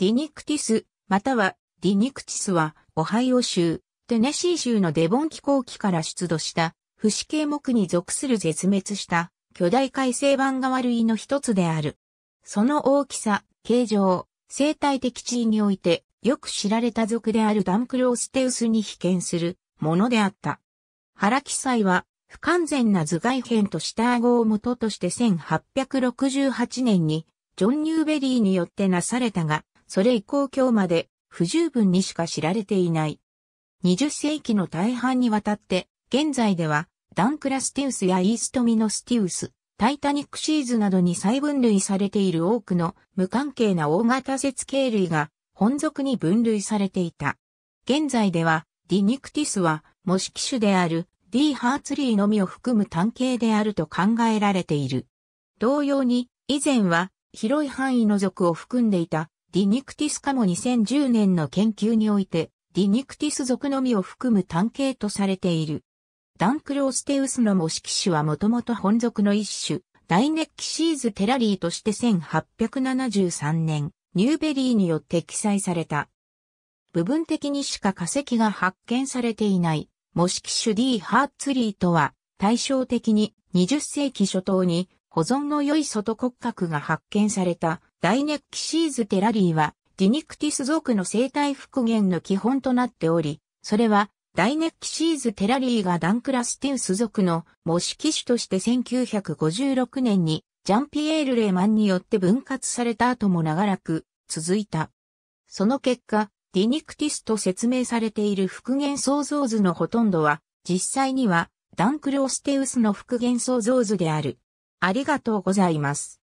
ディニクティス、またはディニクティスは、オハイオ州、テネシー州のデボン気候期から出土した、不死系木に属する絶滅した巨大海星版悪いの一つである。その大きさ、形状、生態的地位においてよく知られた属であるダンクロステウスに被験するものであった。原サイは不完全な頭蓋片と下顎を元として1868年にジョン・ニューベリーによってなされたが、それ以降今日まで不十分にしか知られていない。20世紀の大半にわたって、現在では、ダンクラスティウスやイーストミノスティウス、タイタニックシーズなどに再分類されている多くの無関係な大型節系類が本属に分類されていた。現在では、ディニクティスは模式種である D ハーツリーのみを含む単形であると考えられている。同様に、以前は広い範囲の属を含んでいたディニクティスカも2010年の研究において、ディニクティス属のみを含む単形とされている。ダンクローステウスの模式種はもともと本属の一種、ダイネッキシーズテラリーとして1873年、ニューベリーによって記載された。部分的にしか化石が発見されていない、模式種 D ハーツリーとは、対照的に20世紀初頭に保存の良い外骨格が発見された大ネッキシーズテラリーは、ディニクティス族の生態復元の基本となっており、それは、大ネッキシーズテラリーがダンクラステウス族の模式種として1956年にジャンピエール・レーマンによって分割された後も長らく続いた。その結果、ディニクティスと説明されている復元創造図のほとんどは、実際にはダンクロステウスの復元創造図である。ありがとうございます。